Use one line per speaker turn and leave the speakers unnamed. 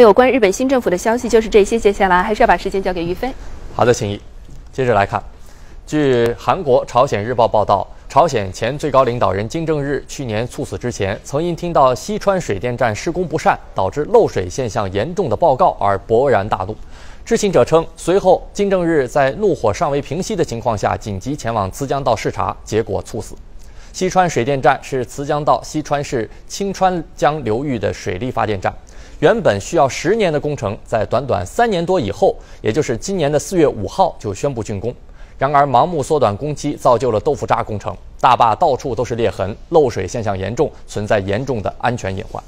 有关日本新政府的消息就是这些。接下来还是要把时间交给于飞。
好的，秦毅。接着来看，据韩国《朝鲜日报》报道，朝鲜前最高领导人金正日去年猝死之前，曾因听到西川水电站施工不善导致漏水现象严重的报告而勃然大怒。知情者称，随后金正日在怒火尚未平息的情况下，紧急前往慈江道视察，结果猝死。西川水电站是慈江道西川市青川江流域的水力发电站。原本需要十年的工程，在短短三年多以后，也就是今年的四月五号就宣布竣工。然而，盲目缩短工期造就了豆腐渣工程，大坝到处都是裂痕，漏水现象严重，存在严重的安全隐患。